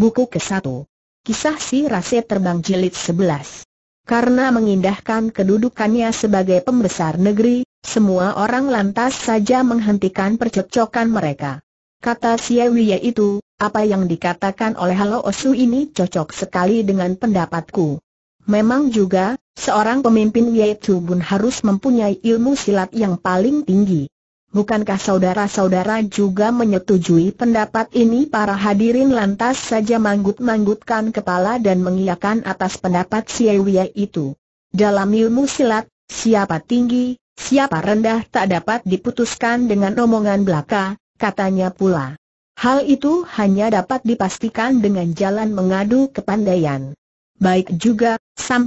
Buku ke-1. Kisah si Rase Terbang Jilid 11. Karena mengindahkan kedudukannya sebagai pembesar negeri, semua orang lantas saja menghentikan percocokan mereka. Kata Ewiye itu, apa yang dikatakan oleh Halo Osu ini cocok sekali dengan pendapatku. Memang juga, seorang pemimpin Yaitu Bun harus mempunyai ilmu silat yang paling tinggi. Bukankah saudara-saudara juga menyetujui pendapat ini? Para hadirin lantas saja manggut-manggutkan kepala dan mengiyakan atas pendapat Siewie itu. Dalam ilmu silat, siapa tinggi, siapa rendah tak dapat diputuskan dengan omongan belaka, katanya pula. Hal itu hanya dapat dipastikan dengan jalan mengadu kepandaian. Baik juga, Sam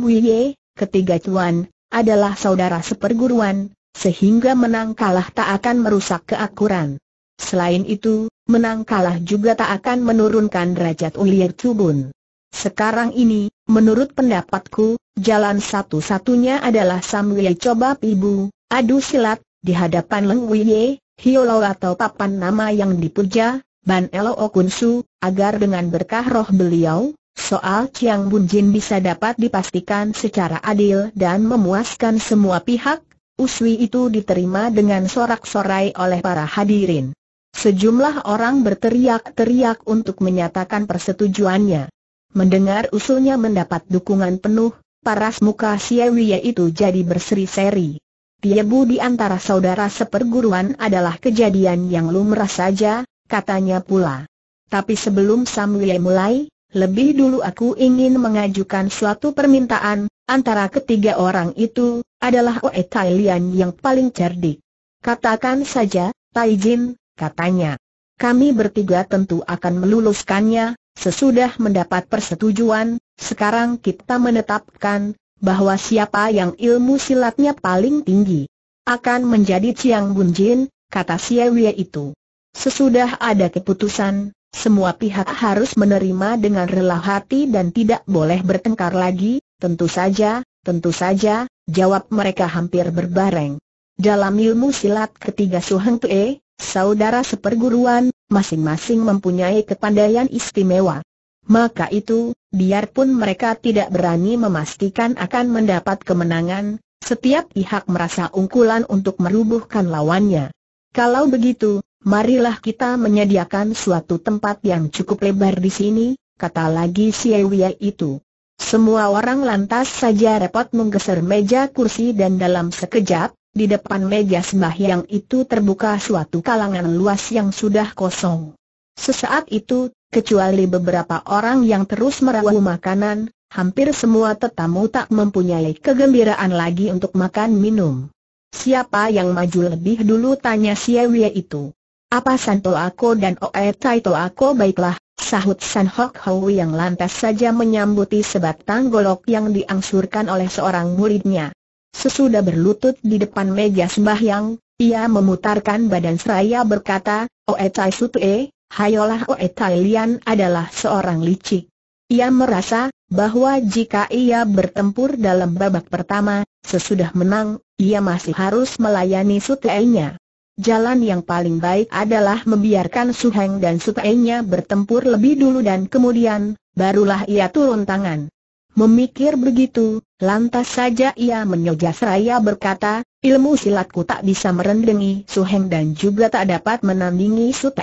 ketiga tuan, adalah saudara seperguruan, sehingga menang kalah tak akan merusak keakuran. Selain itu, menang kalah juga tak akan menurunkan derajat ulir Tubun. Sekarang ini, menurut pendapatku, jalan satu-satunya adalah Samwei coba pibu, adu silat, di hadapan Leng Wiye, Hiolo atau papan nama yang dipuja, Ban Elo Okunsu, agar dengan berkah roh beliau, Soal Chiang Jin bisa dapat dipastikan secara adil dan memuaskan semua pihak, Uswi itu diterima dengan sorak-sorai oleh para hadirin. Sejumlah orang berteriak-teriak untuk menyatakan persetujuannya. Mendengar usulnya mendapat dukungan penuh, paras muka Siewie itu jadi berseri-seri. Tiebu di antara saudara seperguruan adalah kejadian yang lumrah saja, katanya pula. Tapi sebelum Samuel mulai, lebih dulu aku ingin mengajukan suatu permintaan, antara ketiga orang itu, adalah Oe Tai Lian yang paling cerdik. Katakan saja, Tai Jin, katanya. Kami bertiga tentu akan meluluskannya, sesudah mendapat persetujuan, sekarang kita menetapkan, bahwa siapa yang ilmu silatnya paling tinggi akan menjadi Ciang Bunjin, kata Xie Wei itu. Sesudah ada keputusan, semua pihak harus menerima dengan rela hati dan tidak boleh bertengkar lagi, tentu saja, tentu saja, jawab mereka hampir berbareng. Dalam ilmu silat ketiga suheng Tue, saudara seperguruan, masing-masing mempunyai kepandaian istimewa. Maka itu, biarpun mereka tidak berani memastikan akan mendapat kemenangan, setiap pihak merasa unggulan untuk merubuhkan lawannya. Kalau begitu, Marilah kita menyediakan suatu tempat yang cukup lebar di sini, kata lagi si Ewia itu. Semua orang lantas saja repot menggeser meja kursi dan dalam sekejap, di depan meja sembahyang itu terbuka suatu kalangan luas yang sudah kosong. Sesaat itu, kecuali beberapa orang yang terus merawu makanan, hampir semua tetamu tak mempunyai kegembiraan lagi untuk makan minum. Siapa yang maju lebih dulu tanya si Ewia itu. Apa Santo Ako dan Oe Tai To baiklah, sahut San Hok Hou yang lantas saja menyambuti sebatang golok yang diangsurkan oleh seorang muridnya. Sesudah berlutut di depan meja sembahyang, ia memutarkan badan seraya berkata, Oe Tai Sutue, hayolah Oe Tai Lian adalah seorang licik. Ia merasa, bahwa jika ia bertempur dalam babak pertama, sesudah menang, ia masih harus melayani suteinya. Jalan yang paling baik adalah membiarkan Su Heng dan Su bertempur lebih dulu dan kemudian, barulah ia turun tangan. Memikir begitu, lantas saja ia menyoja seraya berkata, ilmu silatku tak bisa merendengi Su Heng dan juga tak dapat menandingi Su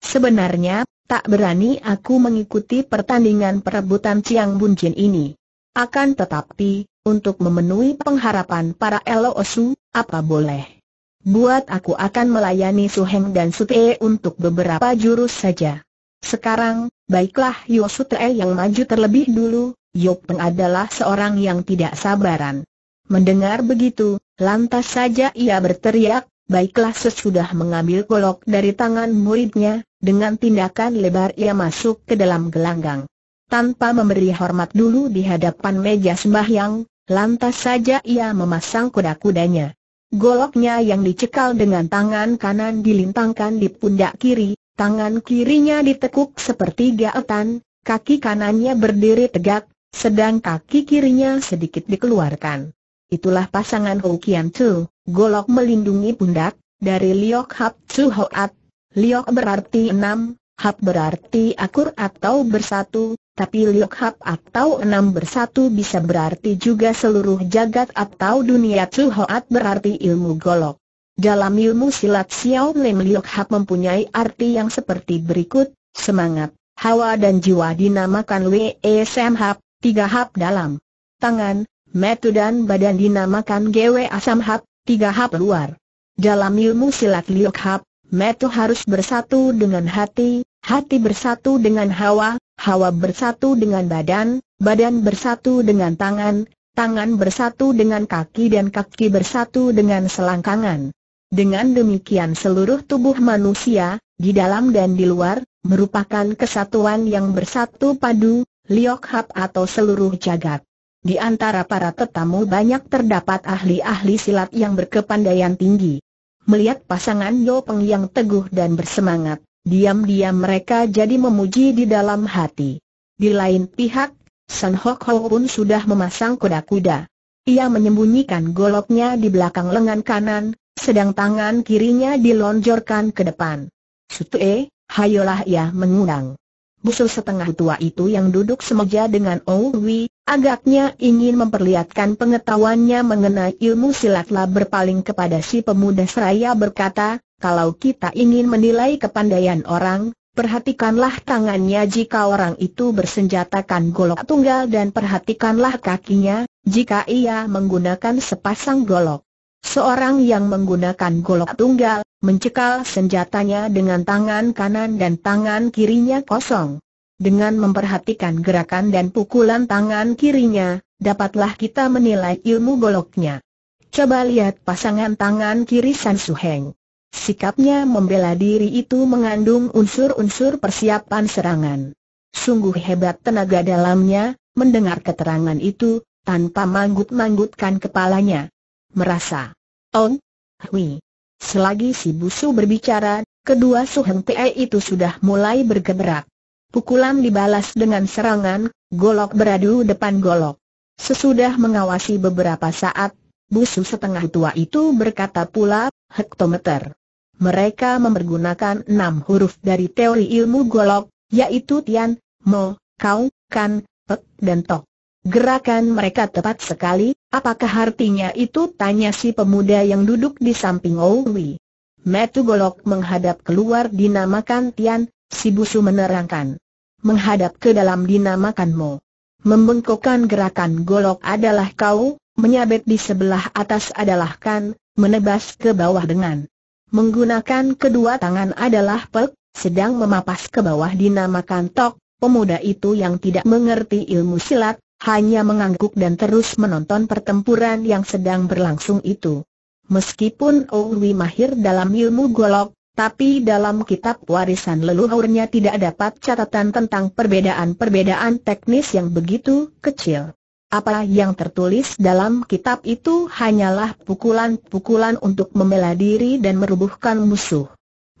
Sebenarnya, tak berani aku mengikuti pertandingan perebutan Ciang Bunjin ini. Akan tetapi, untuk memenuhi pengharapan para Elo Osu, apa boleh? buat aku akan melayani Suheng dan Sute untuk beberapa jurus saja. Sekarang, baiklah Yo Sute yang maju terlebih dulu, Yo Peng adalah seorang yang tidak sabaran. Mendengar begitu, lantas saja ia berteriak, baiklah sesudah mengambil golok dari tangan muridnya, dengan tindakan lebar ia masuk ke dalam gelanggang. Tanpa memberi hormat dulu di hadapan meja sembahyang, lantas saja ia memasang kuda-kudanya. Goloknya yang dicekal dengan tangan kanan dilintangkan di pundak kiri, tangan kirinya ditekuk seperti gaetan, kaki kanannya berdiri tegak, sedang kaki kirinya sedikit dikeluarkan. Itulah pasangan Hou Kian Chu, golok melindungi pundak, dari Liok Hap Tzu Hoat. Liok berarti enam, Hap berarti akur atau bersatu, tapi Liok Hap atau enam bersatu bisa berarti juga seluruh jagat atau dunia Chu Hoat berarti ilmu golok. Dalam ilmu silat Xiao Lim Liok Hap mempunyai arti yang seperti berikut, semangat, hawa dan jiwa dinamakan WSM e, Hap, tiga Hap dalam. Tangan, metu dan badan dinamakan GW Asam Hap, tiga Hap luar. Dalam ilmu silat Liok Hap, metu harus bersatu dengan hati, hati bersatu dengan hawa, hawa bersatu dengan badan, badan bersatu dengan tangan, tangan bersatu dengan kaki dan kaki bersatu dengan selangkangan. Dengan demikian seluruh tubuh manusia, di dalam dan di luar, merupakan kesatuan yang bersatu padu, liok atau seluruh jagat. Di antara para tetamu banyak terdapat ahli-ahli silat yang berkepandaian tinggi. Melihat pasangan Yopeng yang teguh dan bersemangat, Diam-diam mereka jadi memuji di dalam hati. Di lain pihak, San Hok Ho pun sudah memasang kuda-kuda. Ia menyembunyikan goloknya di belakang lengan kanan, sedang tangan kirinya dilonjorkan ke depan. Sutu e, hayolah ia mengundang. Busur setengah tua itu yang duduk semeja dengan Owi, agaknya ingin memperlihatkan pengetahuannya mengenai ilmu silatlah berpaling kepada si pemuda seraya berkata, kalau kita ingin menilai kepandaian orang, perhatikanlah tangannya jika orang itu bersenjatakan golok tunggal dan perhatikanlah kakinya, jika ia menggunakan sepasang golok. Seorang yang menggunakan golok tunggal, mencekal senjatanya dengan tangan kanan dan tangan kirinya kosong. Dengan memperhatikan gerakan dan pukulan tangan kirinya, dapatlah kita menilai ilmu goloknya. Coba lihat pasangan tangan kiri San Suheng. Sikapnya membela diri itu mengandung unsur-unsur persiapan serangan. Sungguh hebat tenaga dalamnya, mendengar keterangan itu, tanpa manggut-manggutkan kepalanya. Merasa, Ong, Hui. Selagi si busu berbicara, kedua Suheng Te itu sudah mulai bergerak. Pukulan dibalas dengan serangan, golok beradu depan golok. Sesudah mengawasi beberapa saat, busu setengah tua itu berkata pula, hektometer mereka mempergunakan enam huruf dari teori ilmu golok, yaitu Tian, Mo, Kau, Kan, Pek, dan Tok. Gerakan mereka tepat sekali, apakah artinya itu? Tanya si pemuda yang duduk di samping Owi. Metu golok menghadap keluar dinamakan Tian, si busu menerangkan. Menghadap ke dalam dinamakan Mo. Membengkokkan gerakan golok adalah kau, menyabet di sebelah atas adalah kan, menebas ke bawah dengan menggunakan kedua tangan adalah pek, sedang memapas ke bawah dinamakan tok, pemuda itu yang tidak mengerti ilmu silat, hanya mengangguk dan terus menonton pertempuran yang sedang berlangsung itu. Meskipun Owi mahir dalam ilmu golok, tapi dalam kitab warisan leluhurnya tidak dapat catatan tentang perbedaan-perbedaan teknis yang begitu kecil. Apa yang tertulis dalam kitab itu hanyalah pukulan-pukulan untuk membela diri dan merubuhkan musuh.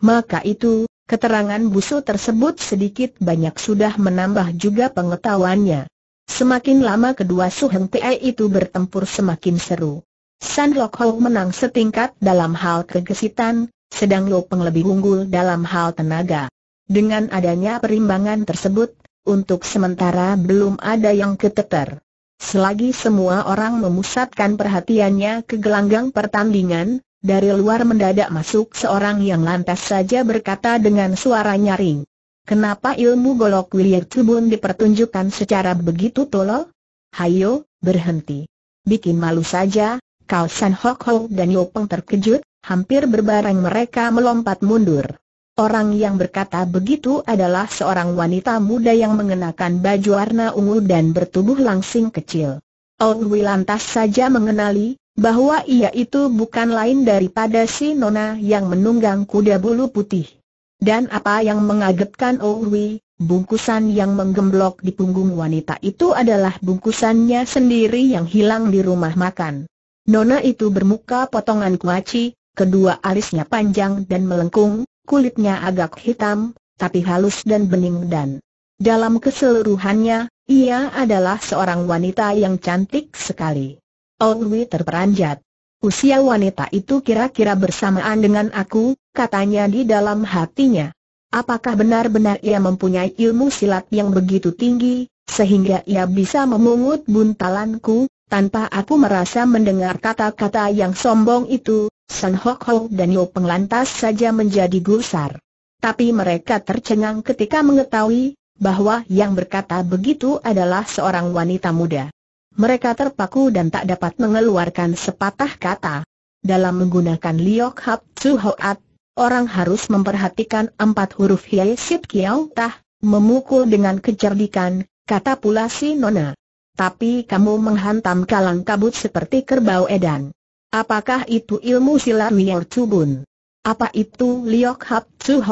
Maka itu, keterangan busu tersebut sedikit banyak sudah menambah juga pengetahuannya. Semakin lama kedua suheng Heng itu bertempur semakin seru. San Lok Ho menang setingkat dalam hal kegesitan, sedang Lo Peng lebih unggul dalam hal tenaga. Dengan adanya perimbangan tersebut, untuk sementara belum ada yang keteter. Selagi semua orang memusatkan perhatiannya ke gelanggang pertandingan, dari luar mendadak masuk seorang yang lantas saja berkata dengan suara nyaring. Kenapa ilmu golok Wiliak Cubun dipertunjukkan secara begitu tolol? Hayo, berhenti. Bikin malu saja, kau San Hok Ho dan Yopeng terkejut, hampir berbareng mereka melompat mundur. Orang yang berkata begitu adalah seorang wanita muda yang mengenakan baju warna ungu dan bertubuh langsing kecil. Owi lantas saja mengenali bahwa ia itu bukan lain daripada si nona yang menunggang kuda bulu putih. Dan apa yang mengagetkan Owi, bungkusan yang menggemblok di punggung wanita itu adalah bungkusannya sendiri yang hilang di rumah makan. Nona itu bermuka potongan kuaci, kedua alisnya panjang dan melengkung, kulitnya agak hitam, tapi halus dan bening dan dalam keseluruhannya, ia adalah seorang wanita yang cantik sekali. Olwi terperanjat. Usia wanita itu kira-kira bersamaan dengan aku, katanya di dalam hatinya. Apakah benar-benar ia mempunyai ilmu silat yang begitu tinggi, sehingga ia bisa memungut buntalanku, tanpa aku merasa mendengar kata-kata yang sombong itu, San Hok Ho dan Yo Peng lantas saja menjadi gusar. Tapi mereka tercengang ketika mengetahui bahwa yang berkata begitu adalah seorang wanita muda. Mereka terpaku dan tak dapat mengeluarkan sepatah kata. Dalam menggunakan Liok Hap Tsu Hoat, orang harus memperhatikan empat huruf Hye Sip Kiao Tah, memukul dengan kecerdikan, kata pula si Nona. Tapi kamu menghantam kalang kabut seperti kerbau edan. Apakah itu ilmu silat Miao Cubun? Apa itu Liok Hap Chu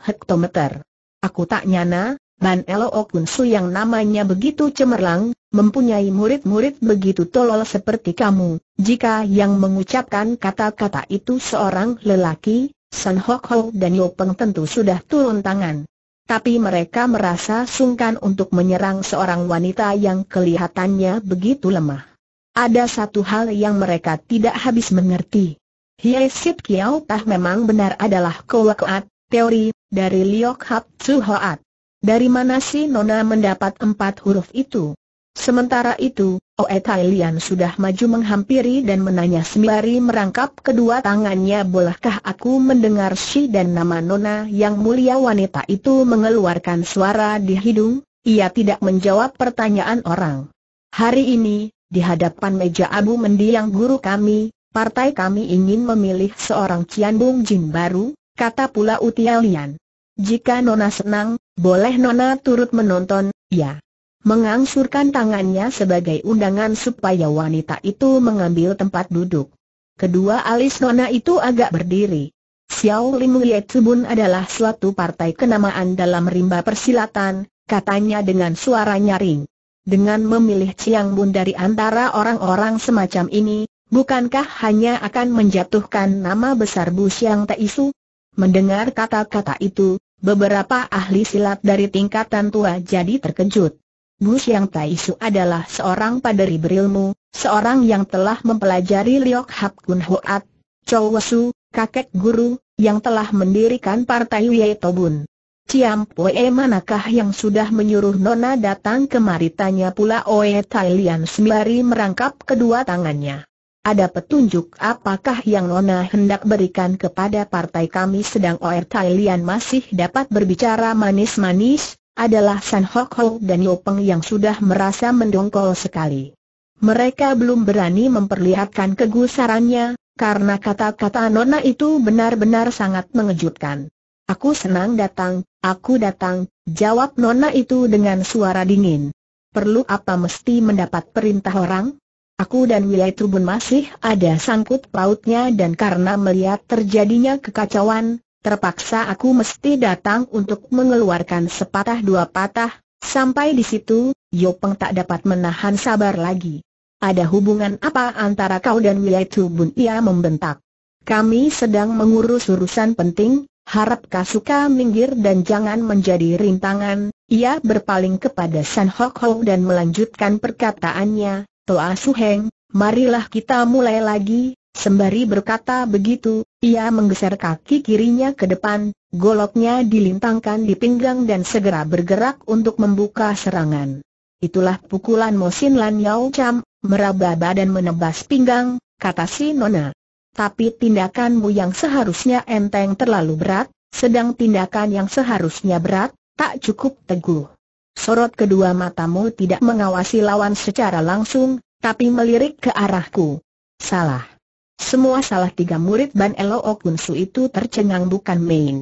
Hektometer. Aku tak nyana, Ban Elo Okunsu yang namanya begitu cemerlang, mempunyai murid-murid begitu tolol seperti kamu. Jika yang mengucapkan kata-kata itu seorang lelaki, San Hok Ho dan Yo Peng tentu sudah turun tangan tapi mereka merasa sungkan untuk menyerang seorang wanita yang kelihatannya begitu lemah. Ada satu hal yang mereka tidak habis mengerti. Hie Sip Kiao Tah memang benar adalah Kowakoat, teori, dari Liok Hap Tzu Hoat. Dari mana si Nona mendapat empat huruf itu? Sementara itu, Oe oh, eh, Tai Lian sudah maju menghampiri dan menanya sembari merangkap kedua tangannya bolehkah aku mendengar si dan nama nona yang mulia wanita itu mengeluarkan suara di hidung, ia tidak menjawab pertanyaan orang. Hari ini, di hadapan meja abu mendiang guru kami, partai kami ingin memilih seorang Cian Jin baru, kata pula Utia Lian. Jika Nona senang, boleh Nona turut menonton, ya mengangsurkan tangannya sebagai undangan supaya wanita itu mengambil tempat duduk. Kedua alis nona itu agak berdiri. Xiao Lim Liet Subun adalah suatu partai kenamaan dalam rimba persilatan, katanya dengan suara nyaring. Dengan memilih Chiang Bun dari antara orang-orang semacam ini, bukankah hanya akan menjatuhkan nama besar Bu Xiang Taisu? Mendengar kata-kata itu, beberapa ahli silat dari tingkatan tua jadi terkejut. Bu yang Tai Su adalah seorang paderi berilmu, seorang yang telah mempelajari Liok Hap Kun Hoat, Chow Su, kakek guru, yang telah mendirikan Partai Wei Tobun. Ciam Poe manakah yang sudah menyuruh Nona datang kemari tanya pula Oe Tai Lian sembari merangkap kedua tangannya. Ada petunjuk apakah yang Nona hendak berikan kepada partai kami sedang Oe Tai Lian masih dapat berbicara manis-manis, adalah San Hok Ho dan Yo Peng yang sudah merasa mendongkol sekali. Mereka belum berani memperlihatkan kegusarannya, karena kata-kata Nona itu benar-benar sangat mengejutkan. Aku senang datang, aku datang, jawab Nona itu dengan suara dingin. Perlu apa mesti mendapat perintah orang? Aku dan wilayah Trubun masih ada sangkut pautnya dan karena melihat terjadinya kekacauan, terpaksa aku mesti datang untuk mengeluarkan sepatah dua patah, sampai di situ, Yopeng tak dapat menahan sabar lagi. Ada hubungan apa antara kau dan Wilai Tubun? Ia membentak. Kami sedang mengurus urusan penting, harap kau suka minggir dan jangan menjadi rintangan. Ia berpaling kepada San Hok Ho dan melanjutkan perkataannya, Toa Suheng, marilah kita mulai lagi, Sembari berkata begitu, ia menggeser kaki kirinya ke depan, goloknya dilintangkan di pinggang dan segera bergerak untuk membuka serangan. Itulah pukulan Mosin Lan Yao Cham, meraba badan menebas pinggang, kata si Nona. Tapi tindakanmu yang seharusnya enteng terlalu berat, sedang tindakan yang seharusnya berat, tak cukup teguh. Sorot kedua matamu tidak mengawasi lawan secara langsung, tapi melirik ke arahku. Salah. Semua salah tiga murid Ban Elo Okunsu itu tercengang bukan main.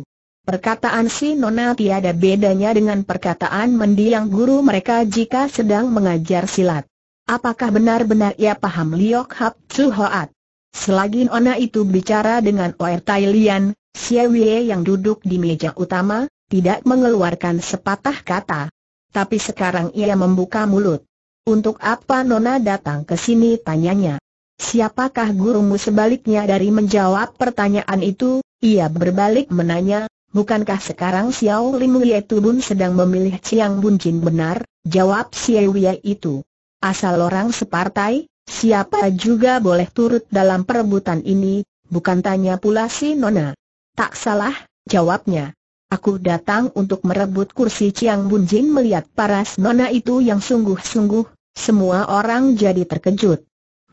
Perkataan si Nona tiada bedanya dengan perkataan mendiang guru mereka jika sedang mengajar silat. Apakah benar-benar ia paham Liok Hap Tzu Hoat? Selagi Nona itu bicara dengan Oer Tai Lian, Xie yang duduk di meja utama, tidak mengeluarkan sepatah kata. Tapi sekarang ia membuka mulut. Untuk apa Nona datang ke sini tanyanya? Siapakah gurumu sebaliknya dari menjawab pertanyaan itu, ia berbalik menanya, bukankah sekarang Xiao Limu yaitu Bun sedang memilih Chiang Bun Jin benar, jawab Xiao Wei itu. Asal orang separtai, siapa juga boleh turut dalam perebutan ini, bukan tanya pula si Nona. Tak salah, jawabnya. Aku datang untuk merebut kursi Chiang Bun Jin melihat paras Nona itu yang sungguh-sungguh, semua orang jadi terkejut.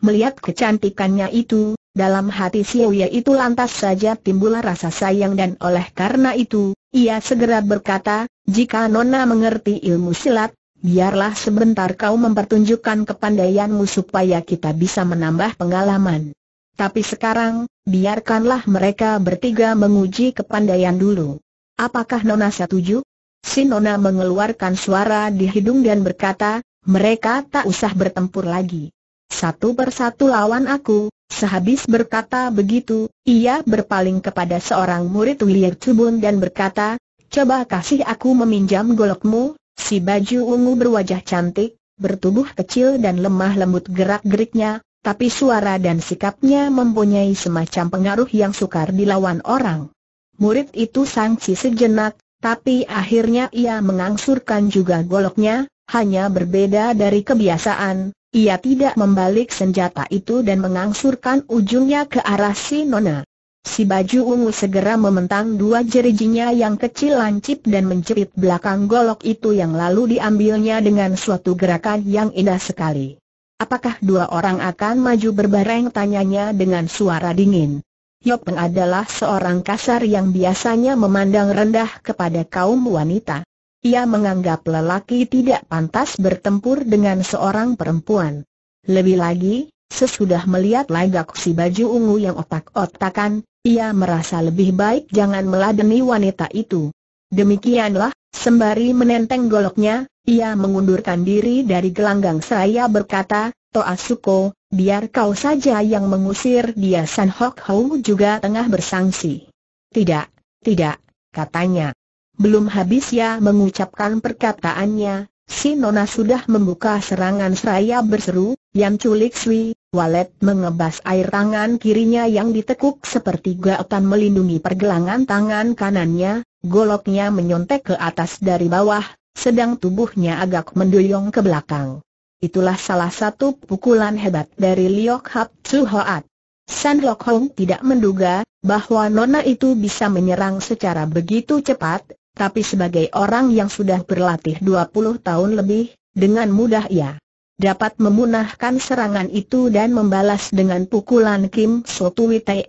Melihat kecantikannya itu, dalam hati Xiaoya itu lantas saja timbul rasa sayang dan oleh karena itu, ia segera berkata, jika Nona mengerti ilmu silat, biarlah sebentar kau mempertunjukkan kepandaianmu supaya kita bisa menambah pengalaman. Tapi sekarang, biarkanlah mereka bertiga menguji kepandaian dulu. Apakah Nona setuju? Si Nona mengeluarkan suara di hidung dan berkata, mereka tak usah bertempur lagi satu persatu lawan aku. Sehabis berkata begitu, ia berpaling kepada seorang murid Wiliak Cubun dan berkata, Coba kasih aku meminjam golokmu, si baju ungu berwajah cantik, bertubuh kecil dan lemah lembut gerak-geriknya, tapi suara dan sikapnya mempunyai semacam pengaruh yang sukar dilawan orang. Murid itu sangsi sejenak, tapi akhirnya ia mengangsurkan juga goloknya, hanya berbeda dari kebiasaan, ia tidak membalik senjata itu dan mengangsurkan ujungnya ke arah si Nona. Si baju ungu segera mementang dua jerijinya yang kecil lancip dan menjerit belakang golok itu yang lalu diambilnya dengan suatu gerakan yang indah sekali. Apakah dua orang akan maju berbareng tanyanya dengan suara dingin. Yopeng adalah seorang kasar yang biasanya memandang rendah kepada kaum wanita. Ia menganggap lelaki tidak pantas bertempur dengan seorang perempuan. Lebih lagi, sesudah melihat lagak si baju ungu yang otak-otakan, ia merasa lebih baik jangan meladeni wanita itu. Demikianlah, sembari menenteng goloknya, ia mengundurkan diri dari gelanggang seraya berkata, Toasuko, biar kau saja yang mengusir dia San Hok Hou juga tengah bersangsi. Tidak, tidak, katanya. Belum habis ya mengucapkan perkataannya, si Nona sudah membuka serangan seraya berseru, yang culik Sui, Walet mengebas air tangan kirinya yang ditekuk seperti gaotan melindungi pergelangan tangan kanannya, goloknya menyontek ke atas dari bawah, sedang tubuhnya agak mendoyong ke belakang. Itulah salah satu pukulan hebat dari Liok Hap Tzu Hoat. San Lok Hong tidak menduga bahwa Nona itu bisa menyerang secara begitu cepat, tapi sebagai orang yang sudah berlatih 20 tahun lebih, dengan mudah ia dapat memunahkan serangan itu dan membalas dengan pukulan Kim Sotui Te,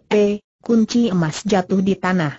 kunci emas jatuh di tanah.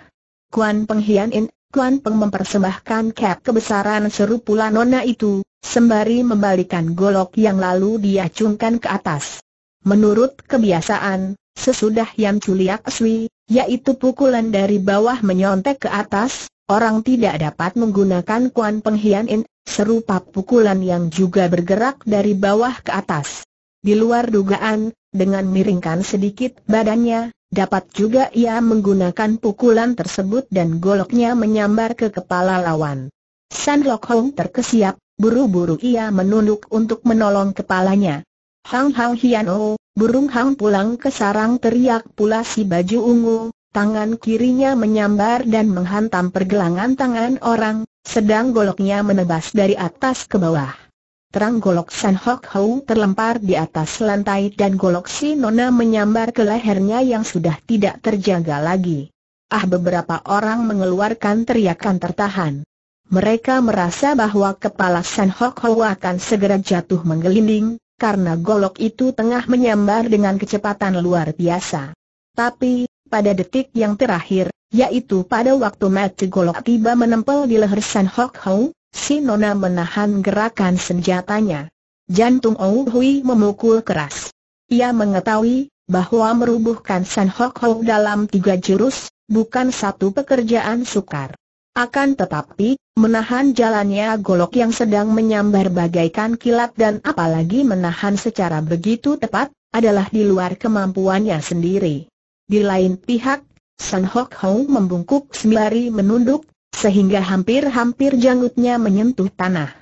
Kuan Penghian In, Kuan Peng mempersembahkan cap kebesaran seru pula nona itu, sembari membalikan golok yang lalu diacungkan ke atas. Menurut kebiasaan, sesudah Yam Culiak Sui, yaitu pukulan dari bawah menyontek ke atas, Orang tidak dapat menggunakan kuan penghian serupa pukulan yang juga bergerak dari bawah ke atas. Di luar dugaan, dengan miringkan sedikit badannya, dapat juga ia menggunakan pukulan tersebut dan goloknya menyambar ke kepala lawan. San Lok Hong terkesiap, buru-buru ia menunduk untuk menolong kepalanya. Hang Hang Hian Oh, burung Hang pulang ke sarang teriak pula si baju ungu, Tangan kirinya menyambar dan menghantam pergelangan tangan orang, sedang goloknya menebas dari atas ke bawah. Terang golok San Hok Hou terlempar di atas lantai dan golok si Nona menyambar ke lehernya yang sudah tidak terjaga lagi. Ah beberapa orang mengeluarkan teriakan tertahan. Mereka merasa bahwa kepala San Hok Hou akan segera jatuh menggelinding, karena golok itu tengah menyambar dengan kecepatan luar biasa. Tapi, pada detik yang terakhir, yaitu pada waktu mati golok tiba menempel di leher San Hok Hou, si Nona menahan gerakan senjatanya. Jantung Ou Hui memukul keras. Ia mengetahui bahwa merubuhkan San Hok Hou dalam tiga jurus, bukan satu pekerjaan sukar. Akan tetapi, menahan jalannya golok yang sedang menyambar bagaikan kilat dan apalagi menahan secara begitu tepat, adalah di luar kemampuannya sendiri. Di lain pihak, San Hock Hong membungkuk sembari menunduk, sehingga hampir-hampir janggutnya menyentuh tanah.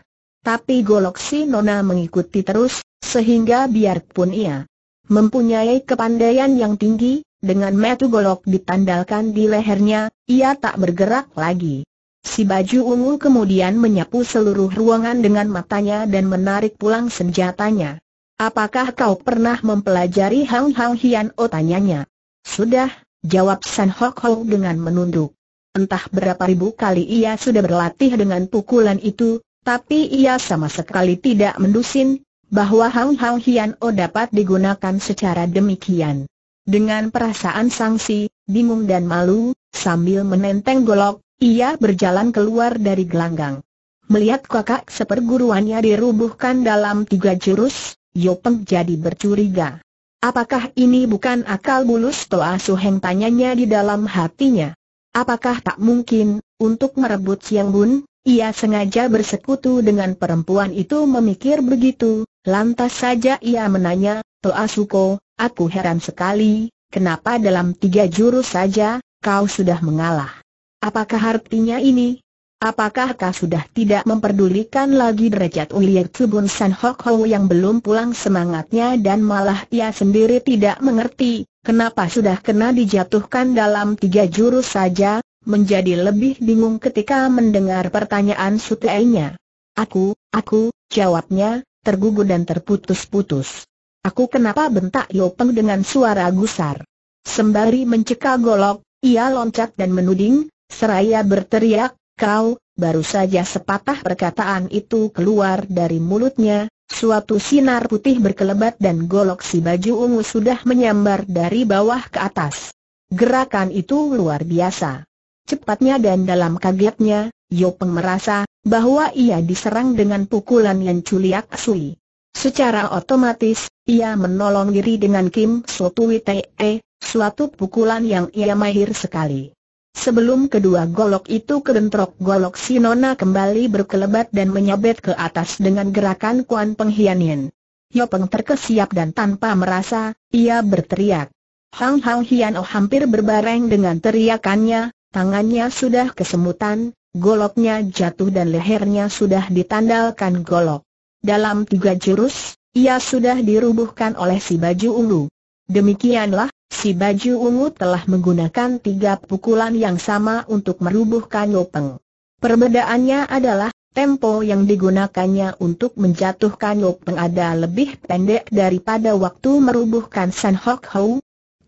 Tapi Golok Si Nona mengikuti terus, sehingga biarpun ia mempunyai kepandaian yang tinggi, dengan metu golok ditandalkan di lehernya, ia tak bergerak lagi. Si baju ungu kemudian menyapu seluruh ruangan dengan matanya dan menarik pulang senjatanya. Apakah kau pernah mempelajari Hang Hang Hian O oh, tanyanya? Sudah, jawab San Hok Ho dengan menunduk. Entah berapa ribu kali ia sudah berlatih dengan pukulan itu, tapi ia sama sekali tidak mendusin, bahwa Hang Hang Hian O dapat digunakan secara demikian. Dengan perasaan sangsi, bingung dan malu, sambil menenteng golok, ia berjalan keluar dari gelanggang. Melihat kakak seperguruannya dirubuhkan dalam tiga jurus, Yopeng jadi bercuriga. Apakah ini bukan akal bulus Toa Suheng tanyanya di dalam hatinya? Apakah tak mungkin, untuk merebut Siang Bun, ia sengaja bersekutu dengan perempuan itu memikir begitu, lantas saja ia menanya, Toa Suko, aku heran sekali, kenapa dalam tiga jurus saja, kau sudah mengalah? Apakah artinya ini, Apakah kau sudah tidak memperdulikan lagi derajat Uliak Tsubun San Hok Ho yang belum pulang semangatnya dan malah ia sendiri tidak mengerti, kenapa sudah kena dijatuhkan dalam tiga jurus saja, menjadi lebih bingung ketika mendengar pertanyaan sutainya. Aku, aku, jawabnya, tergugu dan terputus-putus. Aku kenapa bentak Yopeng dengan suara gusar. Sembari mencekak golok, ia loncat dan menuding, seraya berteriak, Kau, baru saja sepatah perkataan itu keluar dari mulutnya, suatu sinar putih berkelebat dan golok si baju ungu sudah menyambar dari bawah ke atas. Gerakan itu luar biasa. Cepatnya dan dalam kagetnya, Yopeng merasa bahwa ia diserang dengan pukulan yang culiak Sui. Secara otomatis, ia menolong diri dengan Kim Sotui Te, suatu pukulan yang ia mahir sekali. Sebelum kedua golok itu kebentrok golok si Nona kembali berkelebat dan menyabet ke atas dengan gerakan Kuan Penghianin. Yopeng terkesiap dan tanpa merasa, ia berteriak. Hang Hang Hian Oh hampir berbareng dengan teriakannya, tangannya sudah kesemutan, goloknya jatuh dan lehernya sudah ditandalkan golok. Dalam tiga jurus, ia sudah dirubuhkan oleh si baju ungu. Demikianlah, si baju ungu telah menggunakan tiga pukulan yang sama untuk merubuhkan Yopeng. Perbedaannya adalah, tempo yang digunakannya untuk menjatuhkan Yopeng ada lebih pendek daripada waktu merubuhkan San Hok Hou.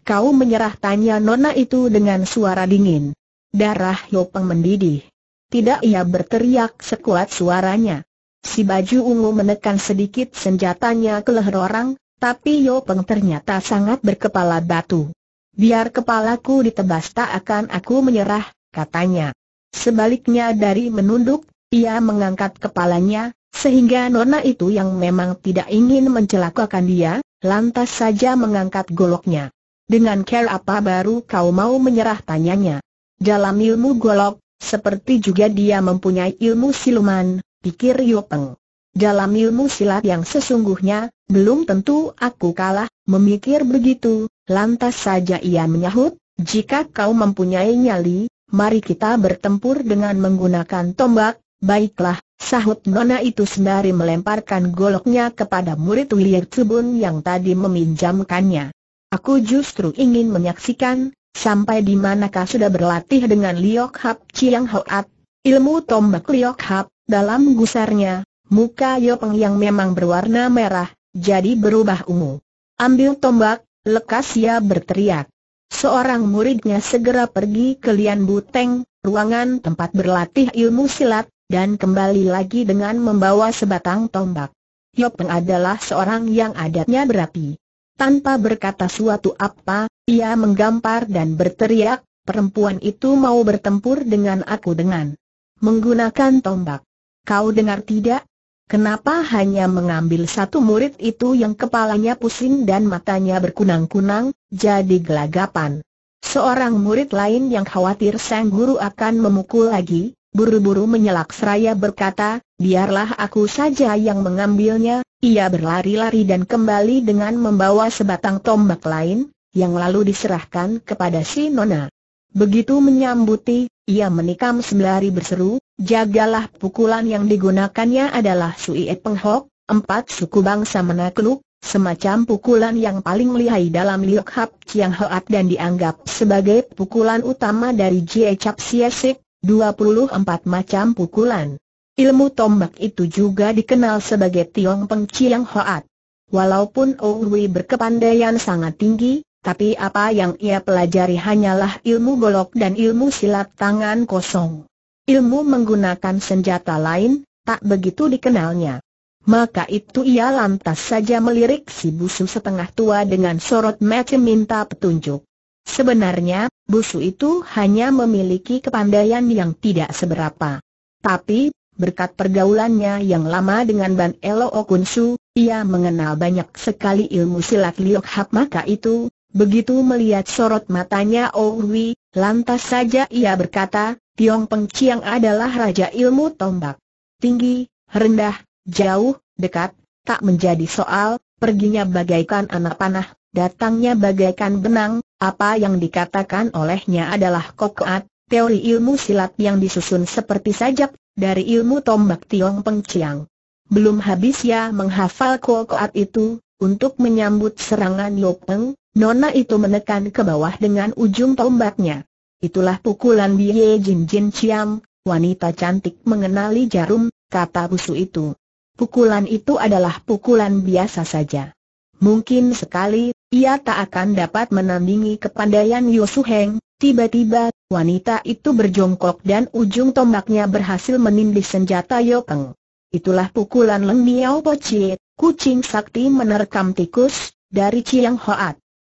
Kau menyerah tanya nona itu dengan suara dingin. Darah Yopeng mendidih. Tidak ia berteriak sekuat suaranya. Si baju ungu menekan sedikit senjatanya ke leher orang, tapi Yo Peng ternyata sangat berkepala batu. Biar kepalaku ditebas tak akan aku menyerah, katanya. Sebaliknya dari menunduk, ia mengangkat kepalanya, sehingga nona itu yang memang tidak ingin mencelakakan dia, lantas saja mengangkat goloknya. Dengan care apa baru kau mau menyerah tanyanya. Dalam ilmu golok, seperti juga dia mempunyai ilmu siluman, pikir Yopeng. Dalam ilmu silat yang sesungguhnya, belum tentu aku kalah, memikir begitu, lantas saja ia menyahut, jika kau mempunyai nyali, mari kita bertempur dengan menggunakan tombak, baiklah, sahut Nona itu sembari melemparkan goloknya kepada murid Wilir cebun yang tadi meminjamkannya. Aku justru ingin menyaksikan, sampai di manakah sudah berlatih dengan Liok Hap Chiang Hoat, ilmu tombak Liok Hap, dalam gusarnya, muka Yopeng yang memang berwarna merah, jadi berubah ungu. Ambil tombak, lekas ia berteriak. Seorang muridnya segera pergi ke Lian Buteng, ruangan tempat berlatih ilmu silat, dan kembali lagi dengan membawa sebatang tombak. Yopeng adalah seorang yang adatnya berapi. Tanpa berkata suatu apa, ia menggampar dan berteriak, perempuan itu mau bertempur dengan aku dengan menggunakan tombak. Kau dengar tidak? Kenapa hanya mengambil satu murid itu yang kepalanya pusing dan matanya berkunang-kunang, jadi gelagapan? Seorang murid lain yang khawatir sang guru akan memukul lagi, buru-buru menyelak seraya berkata, biarlah aku saja yang mengambilnya, ia berlari-lari dan kembali dengan membawa sebatang tombak lain, yang lalu diserahkan kepada si Nona. Begitu menyambuti, ia menikam sembari berseru, jagalah pukulan yang digunakannya adalah Sui Penghok, empat suku bangsa menakluk, semacam pukulan yang paling lihai dalam Liok Hap Chiang Hoat dan dianggap sebagai pukulan utama dari Jie Chap Siesik, 24 macam pukulan. Ilmu tombak itu juga dikenal sebagai Tiong Peng Chiang Hoat. Walaupun Owi berkepandaian sangat tinggi, tapi apa yang ia pelajari hanyalah ilmu golok dan ilmu silat tangan kosong. Ilmu menggunakan senjata lain, tak begitu dikenalnya. Maka itu ia lantas saja melirik si busu setengah tua dengan sorot mata minta petunjuk. Sebenarnya, busu itu hanya memiliki kepandaian yang tidak seberapa. Tapi, berkat pergaulannya yang lama dengan Ban Elo Okunsu, ia mengenal banyak sekali ilmu silat Liok Hap maka itu, Begitu melihat sorot matanya Owi, oh lantas saja ia berkata, Tiong Peng Chiang adalah raja ilmu tombak. Tinggi, rendah, jauh, dekat, tak menjadi soal, perginya bagaikan anak panah, datangnya bagaikan benang, apa yang dikatakan olehnya adalah kokoat, teori ilmu silat yang disusun seperti sajak, dari ilmu tombak Tiong Peng Chiang. Belum habis ya menghafal kokoat itu, untuk menyambut serangan Yopeng, Nona itu menekan ke bawah dengan ujung tombaknya. Itulah pukulan Bie Jin Jin Chiam, wanita cantik mengenali jarum, kata busu itu. Pukulan itu adalah pukulan biasa saja. Mungkin sekali, ia tak akan dapat menandingi kepandaian Yosu Heng, tiba-tiba, wanita itu berjongkok dan ujung tombaknya berhasil menindih senjata Yokeng. Itulah pukulan Leng Miao Chie, kucing sakti menerkam tikus, dari Chiang Hoat.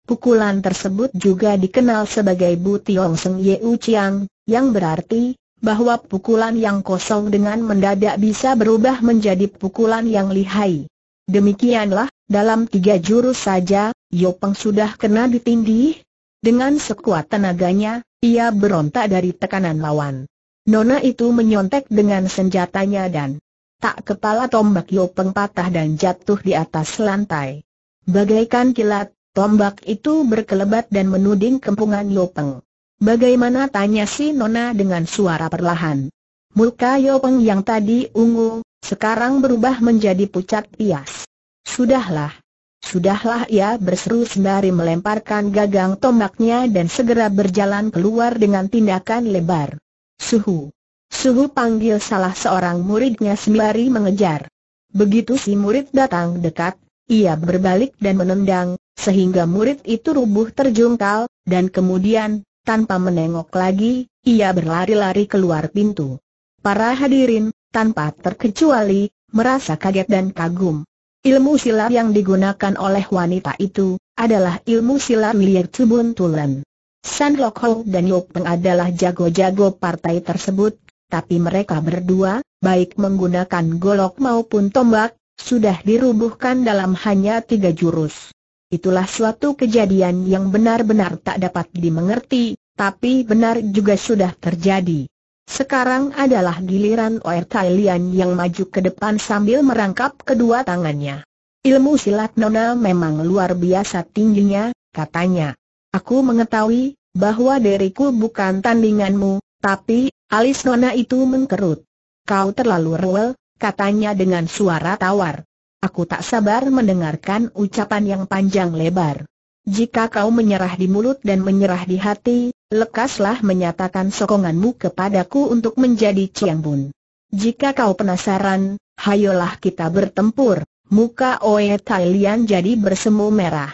Pukulan tersebut juga dikenal sebagai Bu Tiong Seng U Chiang, yang berarti bahwa pukulan yang kosong dengan mendadak bisa berubah menjadi pukulan yang lihai. Demikianlah, dalam tiga jurus saja, Yopeng sudah kena ditindih. Dengan sekuat tenaganya, ia berontak dari tekanan lawan. Nona itu menyontek dengan senjatanya dan tak kepala tombak Yopeng patah dan jatuh di atas lantai. Bagaikan kilat, Tombak itu berkelebat dan menuding kempungan Yopeng. Bagaimana tanya si Nona dengan suara perlahan. Muka Yopeng yang tadi ungu, sekarang berubah menjadi pucat pias. Sudahlah. Sudahlah ia berseru sembari melemparkan gagang tombaknya dan segera berjalan keluar dengan tindakan lebar. Suhu. Suhu panggil salah seorang muridnya sembari mengejar. Begitu si murid datang dekat, ia berbalik dan menendang, sehingga murid itu rubuh terjungkal, dan kemudian, tanpa menengok lagi, ia berlari-lari keluar pintu. Para hadirin, tanpa terkecuali, merasa kaget dan kagum. Ilmu silat yang digunakan oleh wanita itu, adalah ilmu silat milik Cubun Tulen. San Lok dan Yop Peng adalah jago-jago partai tersebut, tapi mereka berdua, baik menggunakan golok maupun tombak, sudah dirubuhkan dalam hanya tiga jurus. Itulah suatu kejadian yang benar-benar tak dapat dimengerti, tapi benar juga sudah terjadi. Sekarang adalah giliran Oer Tailian yang maju ke depan sambil merangkap kedua tangannya. Ilmu silat Nona memang luar biasa tingginya, katanya. Aku mengetahui bahwa diriku bukan tandinganmu, tapi alis Nona itu mengkerut. Kau terlalu rewel, katanya dengan suara tawar. Aku tak sabar mendengarkan ucapan yang panjang lebar. Jika kau menyerah di mulut dan menyerah di hati, lekaslah menyatakan sokonganmu kepadaku untuk menjadi Chiang Bun. Jika kau penasaran, hayolah kita bertempur. Muka Oe Thailand jadi bersemu merah.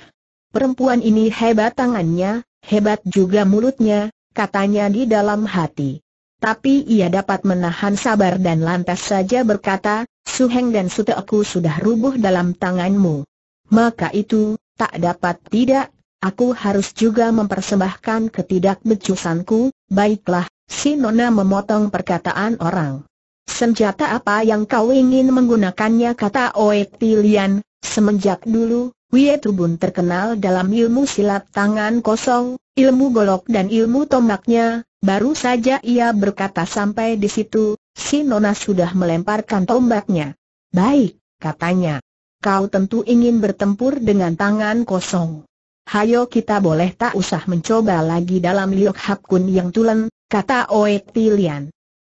Perempuan ini hebat tangannya, hebat juga mulutnya, katanya di dalam hati. Tapi ia dapat menahan sabar dan lantas saja berkata, Suheng dan suteku sudah rubuh dalam tanganmu. Maka itu, tak dapat tidak, aku harus juga mempersembahkan ketidakbecusanku, baiklah, si Nona memotong perkataan orang. Senjata apa yang kau ingin menggunakannya kata Oek Tilian, semenjak dulu, Wie Tubun terkenal dalam ilmu silat tangan kosong, ilmu golok dan ilmu tombaknya, baru saja ia berkata sampai di situ, si Nona sudah melemparkan tombaknya. Baik, katanya. Kau tentu ingin bertempur dengan tangan kosong. Hayo kita boleh tak usah mencoba lagi dalam Liok Hap yang tulen, kata Oetilian. Tilian.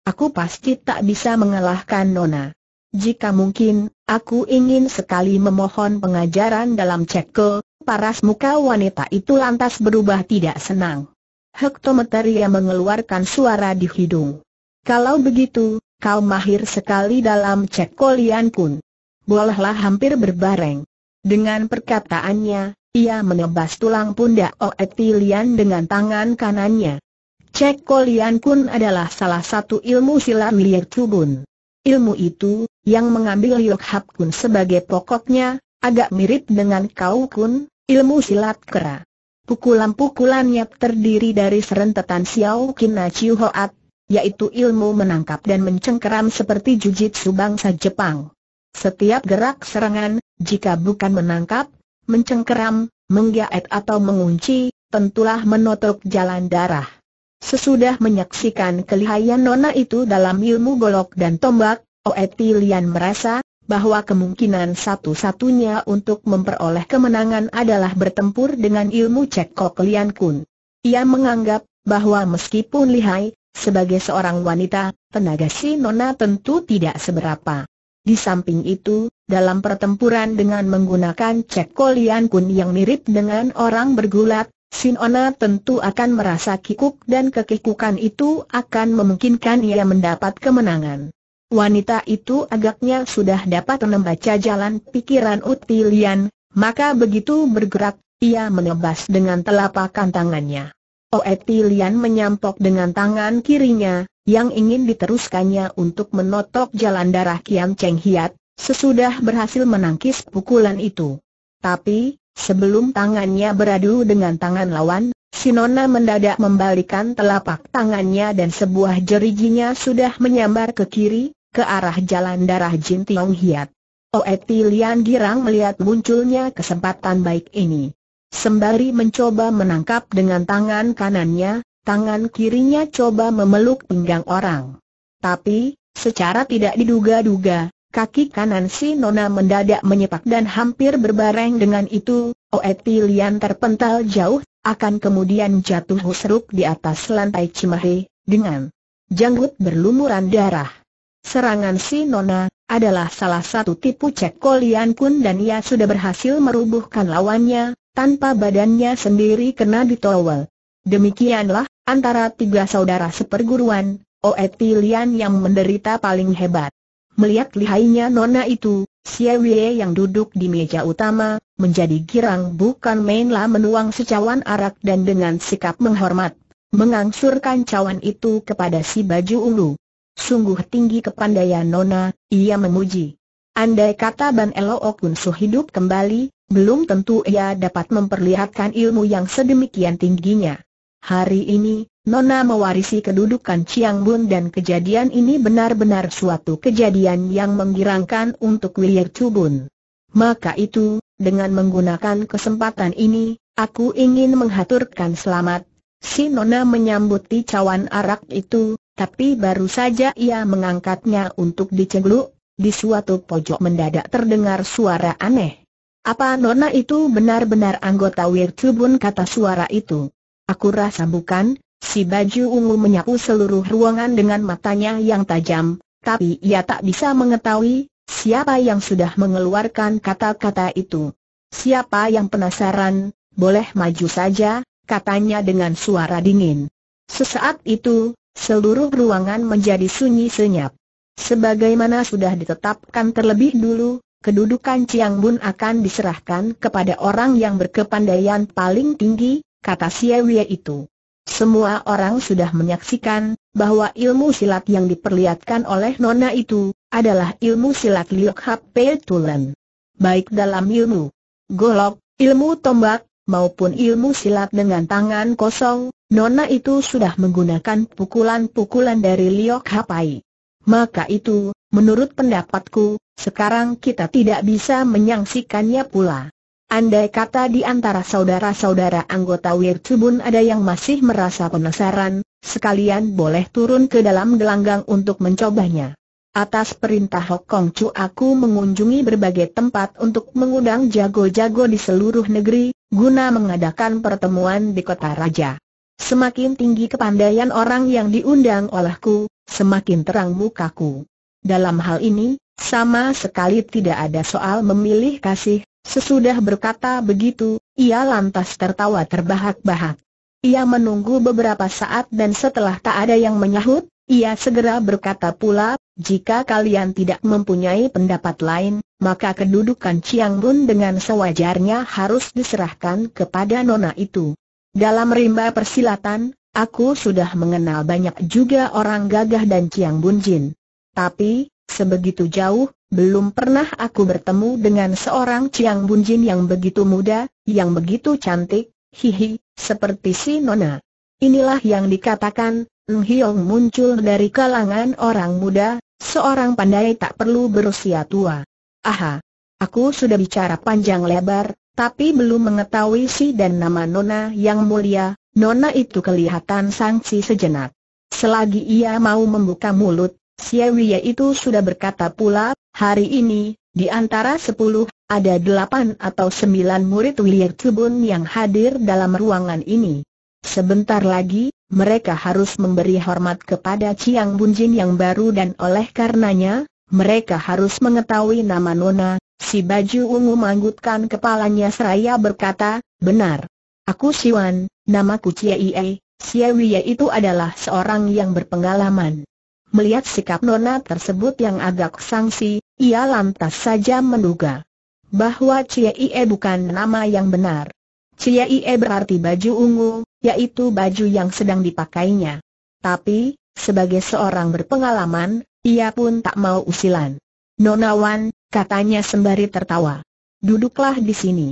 Aku pasti tak bisa mengalahkan Nona. Jika mungkin, aku ingin sekali memohon pengajaran dalam cekel, paras muka wanita itu lantas berubah tidak senang. Hektometer yang mengeluarkan suara di hidung. Kalau begitu, kau mahir sekali dalam cek kolian kun. Bolehlah hampir berbareng. Dengan perkataannya, ia menebas tulang pundak Oetilian dengan tangan kanannya. Cek Kolian Kun adalah salah satu ilmu silat milik Cubun. Ilmu itu, yang mengambil Yok Hap Kun sebagai pokoknya, agak mirip dengan Kau Kun, ilmu silat kera. Pukulan-pukulannya terdiri dari serentetan Xiao Kina Hoat, yaitu ilmu menangkap dan mencengkeram seperti jujitsu bangsa Jepang. Setiap gerak serangan, jika bukan menangkap, mencengkeram, menggaet atau mengunci, tentulah menotok jalan darah. Sesudah menyaksikan kelihayan nona itu dalam ilmu golok dan tombak, Oetilian merasa bahwa kemungkinan satu-satunya untuk memperoleh kemenangan adalah bertempur dengan ilmu cekok Lian Kun. Ia menganggap bahwa meskipun lihai, sebagai seorang wanita, tenaga si Nona tentu tidak seberapa. Di samping itu, dalam pertempuran dengan menggunakan cekolian kolian Kun yang mirip dengan orang bergulat, Sinona tentu akan merasa kikuk dan kekikukan itu akan memungkinkan ia mendapat kemenangan. Wanita itu agaknya sudah dapat membaca jalan pikiran Utilian, maka begitu bergerak, ia menebas dengan telapak tangannya. Oetilian oh, menyampok dengan tangan kirinya, yang ingin diteruskannya untuk menotok jalan darah Kian Cheng Hiat, sesudah berhasil menangkis pukulan itu. Tapi, sebelum tangannya beradu dengan tangan lawan, Sinona mendadak membalikan telapak tangannya dan sebuah jeriginya sudah menyambar ke kiri, ke arah jalan darah Jin Tiong Hiat. Oetilian oh, girang melihat munculnya kesempatan baik ini. Sembari mencoba menangkap dengan tangan kanannya, tangan kirinya coba memeluk pinggang orang. Tapi, secara tidak diduga-duga, kaki kanan si Nona mendadak menyepak dan hampir berbareng dengan itu, Oeti Lian terpental jauh, akan kemudian jatuh husruk di atas lantai Cimahi, dengan janggut berlumuran darah. Serangan si Nona adalah salah satu tipu cekolian pun dan ia sudah berhasil merubuhkan lawannya, tanpa badannya sendiri kena ditowel. Demikianlah, antara tiga saudara seperguruan, Oet Lian yang menderita paling hebat. Melihat lihainya nona itu, Xie yang duduk di meja utama, menjadi girang bukan mainlah menuang secawan arak dan dengan sikap menghormat, mengangsurkan cawan itu kepada si baju ulu. Sungguh tinggi kepandaian Nona, ia memuji. Andai kata Ban Elok suh hidup kembali, belum tentu ia dapat memperlihatkan ilmu yang sedemikian tingginya. Hari ini, Nona mewarisi kedudukan Chiang Bun dan kejadian ini benar-benar suatu kejadian yang menggirangkan untuk Wiyer Chubun. Maka itu, dengan menggunakan kesempatan ini, aku ingin menghaturkan selamat. Si Nona menyambuti cawan arak itu, tapi baru saja ia mengangkatnya untuk dicegluk, di suatu pojok mendadak terdengar suara aneh. Apa nona itu benar-benar anggota Wirtubun kata suara itu? Aku rasa bukan, si baju ungu menyapu seluruh ruangan dengan matanya yang tajam, tapi ia tak bisa mengetahui siapa yang sudah mengeluarkan kata-kata itu. Siapa yang penasaran, boleh maju saja, katanya dengan suara dingin. Sesaat itu, seluruh ruangan menjadi sunyi senyap. Sebagaimana sudah ditetapkan terlebih dulu, kedudukan Chiang Bun akan diserahkan kepada orang yang berkepandaian paling tinggi, kata Wei itu. Semua orang sudah menyaksikan bahwa ilmu silat yang diperlihatkan oleh Nona itu adalah ilmu silat Liok Hp Tulen. Baik dalam ilmu golok, ilmu tombak, maupun ilmu silat dengan tangan kosong, Nona itu sudah menggunakan pukulan-pukulan dari Liu Hapai. Maka itu, menurut pendapatku, sekarang kita tidak bisa menyangsikannya pula. Andai kata di antara saudara-saudara anggota Wirtubun ada yang masih merasa penasaran, sekalian boleh turun ke dalam gelanggang untuk mencobanya. Atas perintah Hokong Chu aku mengunjungi berbagai tempat untuk mengundang jago-jago di seluruh negeri, guna mengadakan pertemuan di kota raja. Semakin tinggi kepandaian orang yang diundang olehku, semakin terang mukaku. Dalam hal ini, sama sekali tidak ada soal memilih kasih, sesudah berkata begitu, ia lantas tertawa terbahak-bahak. Ia menunggu beberapa saat dan setelah tak ada yang menyahut, ia segera berkata pula, jika kalian tidak mempunyai pendapat lain, maka kedudukan Chiang Bun dengan sewajarnya harus diserahkan kepada nona itu. Dalam rimba persilatan, aku sudah mengenal banyak juga orang gagah dan Chiang Bun Jin. Tapi, sebegitu jauh, belum pernah aku bertemu dengan seorang Chiang Bunjin yang begitu muda, yang begitu cantik, hihi, seperti si Nona. Inilah yang dikatakan, Ng Hiong muncul dari kalangan orang muda, seorang pandai tak perlu berusia tua. Aha, aku sudah bicara panjang lebar, tapi belum mengetahui si dan nama Nona yang mulia, Nona itu kelihatan sangsi sejenak. Selagi ia mau membuka mulut, Siewie itu sudah berkata pula, hari ini, di antara sepuluh, ada delapan atau sembilan murid Wiliak Cubun yang hadir dalam ruangan ini. Sebentar lagi, mereka harus memberi hormat kepada Chiang Bunjin yang baru dan oleh karenanya, mereka harus mengetahui nama Nona, si baju ungu manggutkan kepalanya seraya berkata, benar. Aku Siwan, namaku Cie Ie, itu adalah seorang yang berpengalaman. Melihat sikap Nona tersebut yang agak sangsi, ia lantas saja menduga bahwa Cie Ie bukan nama yang benar. Cie Ie berarti baju ungu, yaitu baju yang sedang dipakainya. Tapi, sebagai seorang berpengalaman, ia pun tak mau usilan. Nonawan, katanya sembari tertawa. Duduklah di sini.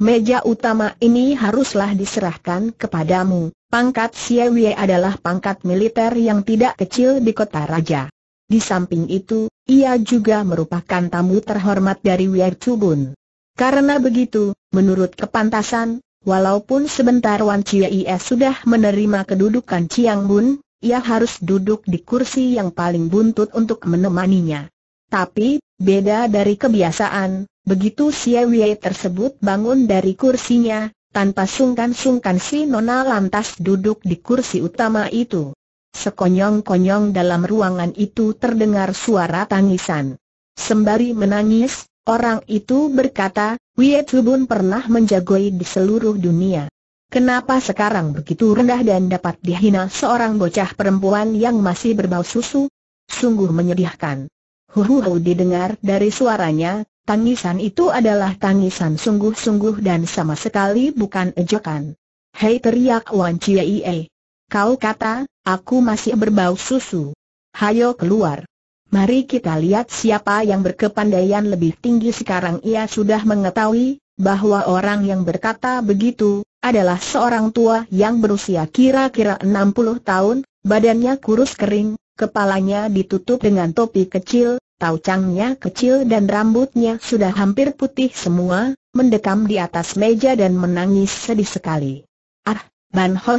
Meja utama ini haruslah diserahkan kepadamu, Pangkat Siewie adalah pangkat militer yang tidak kecil di kota raja. Di samping itu, ia juga merupakan tamu terhormat dari Wier Chubun. Karena begitu, menurut kepantasan, walaupun sebentar Wan Chiei sudah menerima kedudukan Chiang Bun, ia harus duduk di kursi yang paling buntut untuk menemaninya. Tapi, beda dari kebiasaan, begitu Siewie tersebut bangun dari kursinya, tanpa sungkan-sungkan si Nona lantas duduk di kursi utama itu. Sekonyong-konyong dalam ruangan itu terdengar suara tangisan. Sembari menangis, orang itu berkata, Wie Tubun pernah menjagoi di seluruh dunia. Kenapa sekarang begitu rendah dan dapat dihina seorang bocah perempuan yang masih berbau susu? Sungguh menyedihkan. Huhuhu didengar dari suaranya, Tangisan itu adalah tangisan sungguh-sungguh dan sama sekali bukan ejekan. Hei teriak Wan Ie. Kau kata, aku masih berbau susu. Hayo keluar. Mari kita lihat siapa yang berkepandaian lebih tinggi sekarang ia sudah mengetahui, bahwa orang yang berkata begitu, adalah seorang tua yang berusia kira-kira 60 tahun, badannya kurus kering, kepalanya ditutup dengan topi kecil, Taucangnya kecil dan rambutnya sudah hampir putih semua, mendekam di atas meja dan menangis sedih sekali. Ah, Ban Ho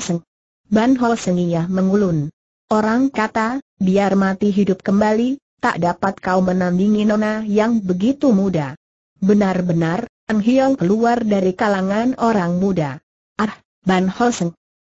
Ban Ho Seng iya mengulun. Orang kata, biar mati hidup kembali, tak dapat kau menandingi nona yang begitu muda. Benar-benar, Ang Hiong keluar dari kalangan orang muda. Ah, Ban Ho